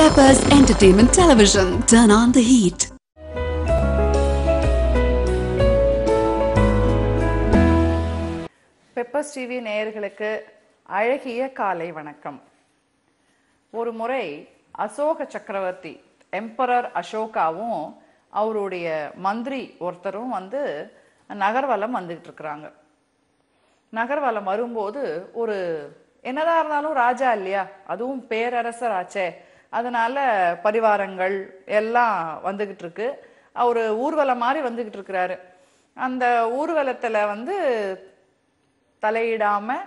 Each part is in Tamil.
Peppers Entertainment Television. Turn on the heat. Peppers TV நேயர்களுக்கு அழகிய காலை வணக்கம் ஒரு முறை அசோக சக்கரவர்த்தி எம்பரர் அசோகாவும் அவருடைய மந்திரி ஒருத்தரும் வந்து நகர்வலம் வந்துக்கிட்டு இருக்கிறாங்க நகர்வலம் வரும்போது ஒரு என்னதான் இருந்தாலும் ராஜா இல்லையா அதுவும் பேரரசர் ஆச்சே அதனால் பரிவாரங்கள் எல்லாம் வந்துக்கிட்டு இருக்கு அவர் ஊர்வலம் மாதிரி வந்துக்கிட்டு இருக்கிறாரு அந்த ஊர்வலத்தில் வந்து தலையிடாமல்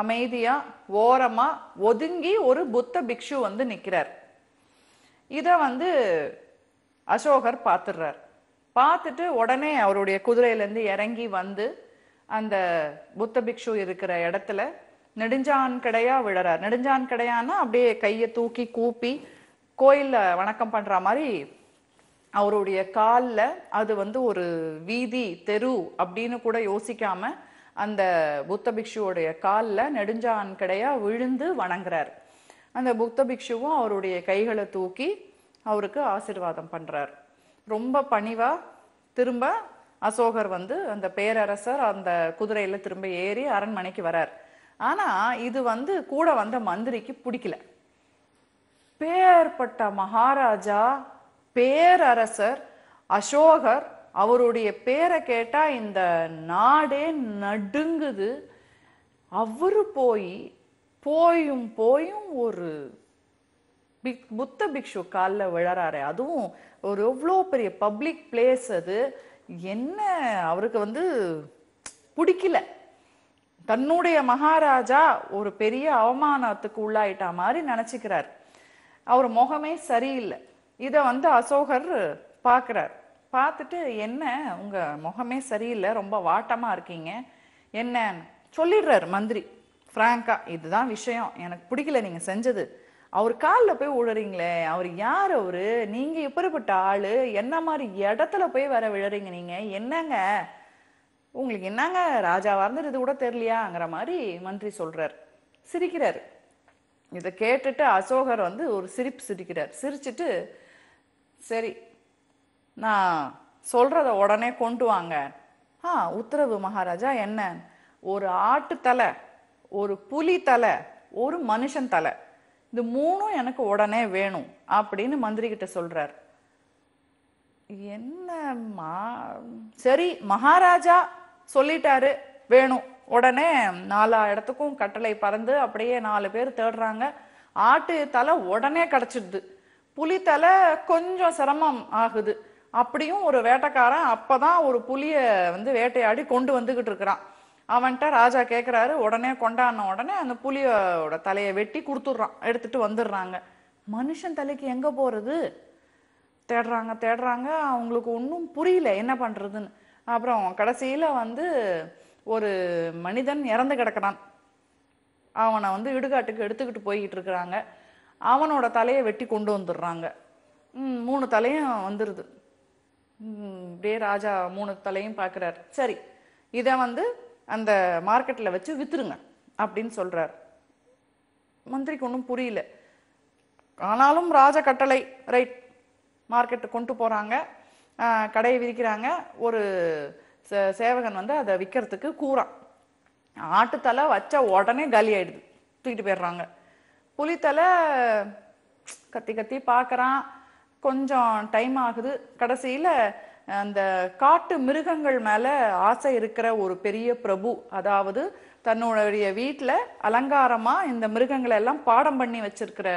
அமைதியாக ஓரமாக ஒதுங்கி ஒரு புத்த பிக்ஷு வந்து நிற்கிறார் இதை வந்து அசோகர் பார்த்துடுறார் பார்த்துட்டு உடனே அவருடைய குதிரையிலேருந்து இறங்கி வந்து அந்த புத்த பிக்ஷு இருக்கிற இடத்துல நெடுஞ்சான் கடையா விழறார் நெடுஞ்சான் கடையானா அப்படியே கையை தூக்கி கூப்பி கோயில்ல வணக்கம் பண்ற மாதிரி அவருடைய காலில் அது வந்து ஒரு வீதி தெரு அப்படின்னு கூட யோசிக்காம அந்த புத்த பிக்ஷுவோடைய காலில் நெடுஞ்சான் கடையா விழுந்து வணங்குறார் அந்த புத்த பிக்ஷுவும் அவருடைய கைகளை தூக்கி அவருக்கு ஆசிர்வாதம் பண்ணுறார் ரொம்ப பணிவாக திரும்ப அசோகர் வந்து அந்த பேரரசர் அந்த குதிரையில் திரும்ப ஏறி அரண்மனைக்கு வரார் ஆனால் இது வந்து கூட வந்த மந்திரிக்கு பிடிக்கல பேர்பட்ட மகாராஜா பேரரசர் அசோகர் அவருடைய பேரை கேட்டால் இந்த நாடே நடுங்குது அவரு போய் போயும் போயும் ஒரு பிக் புத்த பிக்ஷு காலில் விழறாரு அதுவும் ஒரு எவ்வளோ பெரிய பப்ளிக் பிளேஸ் அது என்ன அவருக்கு வந்து பிடிக்கல தன்னுடைய மகாராஜா ஒரு பெரிய அவமானத்துக்கு உள்ளாயிட்டா மாதிரி நினச்சிக்கிறார் அவர் முகமே சரியில்லை இதை வந்து அசோகர் பார்க்குறார் பார்த்துட்டு என்ன உங்கள் முகமே சரியில்லை ரொம்ப வாட்டமாக இருக்கீங்க என்னன்னு சொல்லிடுறார் மந்திரி ஃப்ராங்கா இதுதான் விஷயம் எனக்கு பிடிக்கல நீங்கள் செஞ்சது அவர் காலில் போய் விழுறீங்களே அவர் யார் அவரு நீங்கள் இப்படிப்பட்ட ஆள் என்ன மாதிரி இடத்துல போய் வர விழுறீங்க நீங்கள் என்னங்க உங்களுக்கு என்னங்க ராஜாவாக இருந்தது இது கூட தெரியலையாங்கிற மாதிரி மந்திரி சொல்கிறார் சிரிக்கிறார் இதை கேட்டுட்டு அசோகர் வந்து ஒரு சிரிப்பு சிரிக்கிறார் சிரிச்சுட்டு சரி நான் சொல்கிறத உடனே கொண்டு வாங்க ஆ உத்தரவு மகாராஜா என்ன ஒரு ஆட்டு தலை ஒரு புலி தலை ஒரு மனுஷன் தலை இது மூணும் எனக்கு உடனே வேணும் அப்படின்னு மந்திரி கிட்ட சொல்கிறார் என்ன மா சரி மகாராஜா சொல்லிட்டாரு வேணும் உடனே நாலா இடத்துக்கும் கட்டளை பறந்து அப்படியே நாலு பேர் தேடுறாங்க ஆட்டு தலை உடனே கிடச்சிடுது புலி தலை கொஞ்சம் சிரமம் ஆகுது அப்படியும் ஒரு வேட்டைக்காரன் அப்பதான் ஒரு புலியை வந்து வேட்டையாடி கொண்டு வந்துகிட்டு இருக்கிறான் அவன்கிட்ட ராஜா கேட்குறாரு உடனே கொண்டாடின உடனே அந்த புலியோட தலையை வெட்டி கொடுத்துட்றான் எடுத்துட்டு வந்துடுறாங்க மனுஷன் தலைக்கு எங்கே போகிறது தேடுறாங்க தேடுறாங்க அவங்களுக்கு ஒன்றும் புரியல என்ன பண்ணுறதுன்னு அப்புறம் கடைசியில் வந்து ஒரு மனிதன் இறந்து கிடக்கிறான் அவனை வந்து இடுகாட்டுக்கு எடுத்துக்கிட்டு போய்கிட்டு இருக்கிறாங்க அவனோட தலையை வெட்டி கொண்டு வந்துடுறாங்க மூணு தலையும் வந்துடுது அப்படியே ராஜா மூணு தலையும் பார்க்குறாரு சரி இதை வந்து அந்த மார்க்கெட்டில் வச்சு விற்றுருங்க அப்படின்னு சொல்கிறார் மந்திரிக்கு ஒன்றும் புரியல ஆனாலும் ராஜ கட்டளை ரைட் மார்க்கெட்டு கொண்டு போகிறாங்க கடையை விரிக்கிறாங்க ஒரு சேவகன் வந்து அதை விற்கிறதுக்கு கூறான் ஆட்டுத்தலை வச்ச உடனே காலி ஆயிடுது தூக்கிட்டு போயிடுறாங்க புலித்தலை கத்தி கத்தி பார்க்குறான் கொஞ்சம் டைம் ஆகுது கடைசியில் அந்த காட்டு மிருகங்கள் மேலே ஆசை இருக்கிற ஒரு பெரிய பிரபு அதாவது தன்னுடைய வீட்டில் அலங்காரமாக இந்த மிருகங்களை எல்லாம் பாடம் பண்ணி வச்சிருக்கிற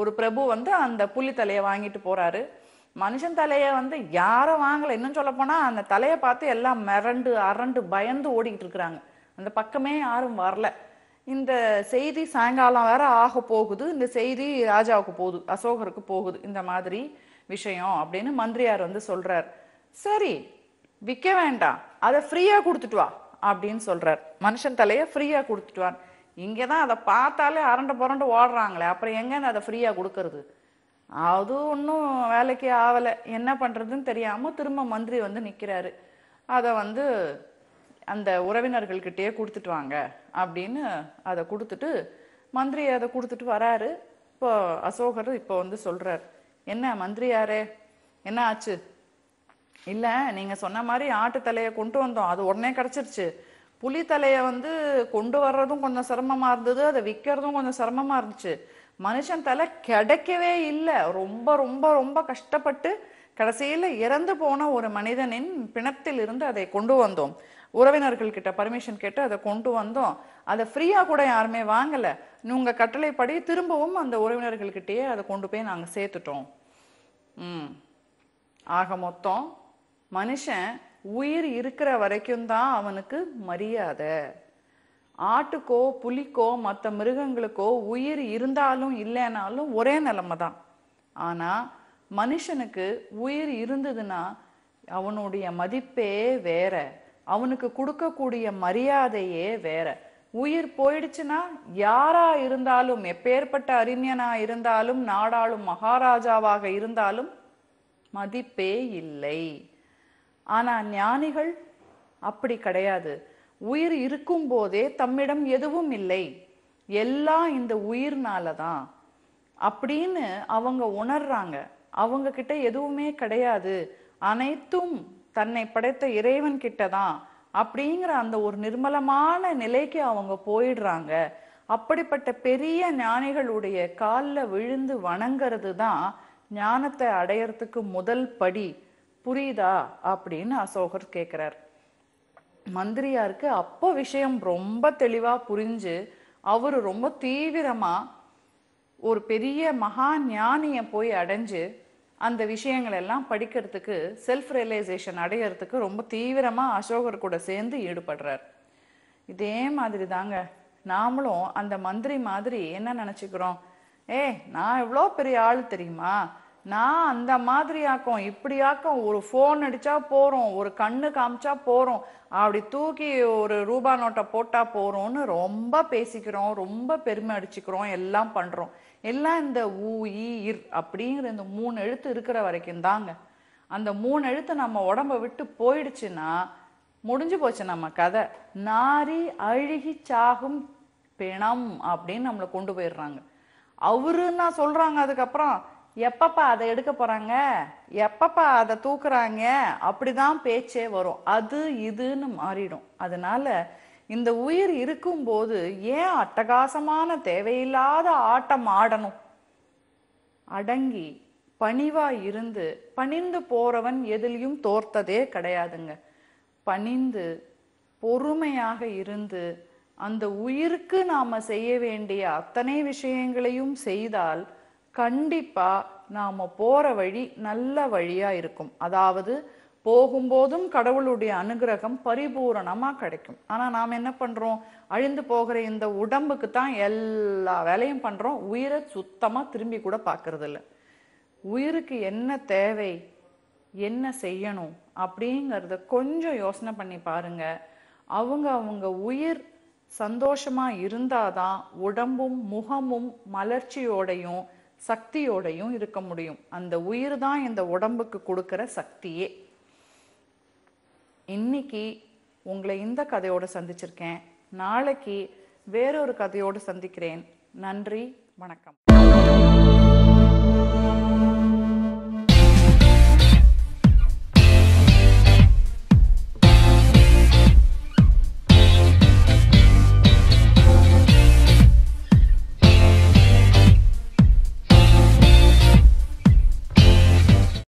ஒரு பிரபு வந்து அந்த புலித்தலையை வாங்கிட்டு போகிறாரு மனுஷன் தலையை வந்து யாரும் வாங்கலை இன்னும் சொல்ல போனால் அந்த தலையை பார்த்து எல்லாம் மிரண்டு அரண்டு பயந்து ஓடிக்கிட்டு இருக்கிறாங்க அந்த பக்கமே யாரும் வரல இந்த செய்தி சாயங்காலம் வேற ஆக போகுது இந்த செய்தி ராஜாவுக்கு போகுது அசோகருக்கு போகுது இந்த மாதிரி விஷயம் அப்படின்னு மந்திரியார் வந்து சொல்றார் சரி விற்க வேண்டாம் அதை ஃப்ரீயாக கொடுத்துட்டு வா அப்படின்னு சொல்றார் மனுஷன் தலையை ஃப்ரீயாக கொடுத்துட்டு வான் இங்கே தான் அதை பார்த்தாலே அரண்டு புரண்டு ஓடுறாங்களே அப்புறம் எங்கேன்னு அதை ஃப்ரீயாக கொடுக்கறது அதுவும் ஒன்றும் வேலைக்கு ஆகலை என்ன பண்ணுறதுன்னு தெரியாமல் திரும்ப மந்திரி வந்து நிற்கிறாரு அதை வந்து அந்த உறவினர்கள்கிட்டயே கொடுத்துட்டு வாங்க அப்படின்னு அதை கொடுத்துட்டு மந்திரி அதை கொடுத்துட்டு வராரு இப்போ அசோகர் இப்போ வந்து சொல்கிறார் என்ன மந்திரி யாரே என்ன ஆச்சு இல்லை நீங்கள் சொன்ன மாதிரி ஆட்டு தலையை கொண்டு வந்தோம் அது உடனே கிடச்சிருச்சு புலி தலையை வந்து கொண்டு வர்றதும் கொஞ்சம் சிரமமாக இருந்தது அதை விற்கிறதும் கொஞ்சம் சிரமமாக இருந்துச்சு மனுஷன் தலை கிடைக்கவே இல்லை ரொம்ப ரொம்ப ரொம்ப கஷ்டப்பட்டு கடைசியில் இறந்து போன ஒரு மனிதனின் பிணத்தில் இருந்து அதை கொண்டு வந்தோம் உறவினர்கள் கிட்ட பர்மிஷன் கேட்டு அதை கொண்டு வந்தோம் அதை ஃப்ரீயாக கூட யாருமே வாங்கலை உங்கள் கட்டளைப்படி திரும்பவும் அந்த உறவினர்கள்கிட்டயே அதை கொண்டு போய் நாங்கள் சேர்த்துட்டோம் ம் ஆக மொத்தம் மனுஷன் உயிர் இருக்கிற வரைக்கும் தான் அவனுக்கு மரியாதை ஆட்டுக்கோ புலிக்கோ மற்ற மிருகங்களுக்கோ உயிர் இருந்தாலும் இல்லைனாலும் ஒரே நிலைமை தான் ஆனால் மனுஷனுக்கு உயிர் இருந்ததுன்னா அவனுடைய மதிப்பே வேற அவனுக்கு கொடுக்கக்கூடிய மரியாதையே வேற உயிர் போயிடுச்சுன்னா யாரா இருந்தாலும் எப்பேற்பட்ட அறிஞனா இருந்தாலும் நாடாளும் மகாராஜாவாக இருந்தாலும் மதிப்பே இல்லை ஆனா ஞானிகள் அப்படி கிடையாது உயிர் இருக்கும் போதே தம்மிடம் எதுவும் இல்லை எல்லாம் இந்த உயிர்னால தான் அப்படின்னு அவங்க உணர்றாங்க அவங்க கிட்ட எதுவுமே கிடையாது அனைத்தும் தன்னை படைத்த இறைவன் கிட்ட தான் அப்படிங்கிற அந்த ஒரு நிர்மலமான நிலைக்கு அவங்க போயிடுறாங்க அப்படிப்பட்ட பெரிய ஞானிகளுடைய காலில் விழுந்து வணங்கிறது தான் ஞானத்தை அடையறதுக்கு முதல் படி புரியுதா அப்படின்னு அசோகர் கேட்குறார் மந்திரியாருக்கு அப்போ விஷயம் ரொம்ப தெளிவாக புரிஞ்சு அவர் ரொம்ப தீவிரமாக ஒரு பெரிய மகா ஞானியை போய் அடைஞ்சு அந்த விஷயங்கள் எல்லாம் படிக்கிறதுக்கு செல்ஃப் ரியலைசேஷன் அடையிறதுக்கு ரொம்ப தீவிரமாக அசோகர் கூட சேர்ந்து ஈடுபடுறார் இதே மாதிரி தாங்க நாமளும் அந்த மந்திரி மாதிரி என்ன நினச்சிக்கிறோம் ஏ நான் எவ்வளோ பெரிய ஆள் தெரியுமா நான் அந்த மாதிரி ஆக்கும் இப்படி ஆக்கும் ஒரு ஃபோன் அடிச்சா போகிறோம் ஒரு கண்ணு காமிச்சா போகிறோம் அப்படி தூக்கி ஒரு ரூபா நோட்டை போட்டால் போகிறோம்னு ரொம்ப பேசிக்கிறோம் ரொம்ப பெருமை அடிச்சுக்கிறோம் எல்லாம் பண்ணுறோம் எல்லாம் இந்த ஊ இர் அப்படிங்கிற இந்த மூணு எழுத்து இருக்கிற வரைக்கும் தாங்க அந்த மூணு எழுத்து நம்ம உடம்ப விட்டு போயிடுச்சுன்னா முடிஞ்சு போச்சு நம்ம கதை நாரி அழுகி சாகும் பிணம் அப்படின்னு நம்மளை கொண்டு போயிடுறாங்க அவருன்னா சொல்றாங்க அதுக்கப்புறம் எப்பப்பா அதை எடுக்க போறாங்க எப்பப்பா அதை தூக்குறாங்க அப்படிதான் பேச்சே வரும் அது இதுன்னு மாறிடும் அதனால இந்த உயிர் இருக்கும்போது ஏன் அட்டகாசமான தேவையில்லாத ஆட்டம் ஆடணும் அடங்கி பணிவா இருந்து பணிந்து போறவன் எதிலையும் தோர்த்ததே கிடையாதுங்க பணிந்து பொறுமையாக இருந்து அந்த உயிருக்கு நாம செய்ய வேண்டிய அத்தனை விஷயங்களையும் செய்தால் கண்டிப்பாக நாம் போகிற வழி நல்ல வழியாக இருக்கும் அதாவது போகும்போதும் கடவுளுடைய அனுகிரகம் பரிபூரணமாக கிடைக்கும் ஆனால் நாம் என்ன பண்ணுறோம் அழிந்து போகிற இந்த உடம்புக்கு தான் எல்லா வேலையும் பண்ணுறோம் உயிரை சுத்தமாக திரும்பி கூட இல்லை உயிருக்கு என்ன தேவை என்ன செய்யணும் அப்படிங்கிறத கொஞ்சம் யோசனை பண்ணி பாருங்க அவங்க அவங்க உயிர் சந்தோஷமாக இருந்தாதான் உடம்பும் முகமும் மலர்ச்சியோடையும் சக்தியோடையும் இருக்க முடியும் அந்த உயிர் தான் இந்த உடம்புக்கு கொடுக்குற சக்தியே இன்னைக்கு உங்களை இந்த கதையோடு சந்திச்சிருக்கேன் நாளைக்கு வேறொரு கதையோடு சந்திக்கிறேன் நன்றி வணக்கம்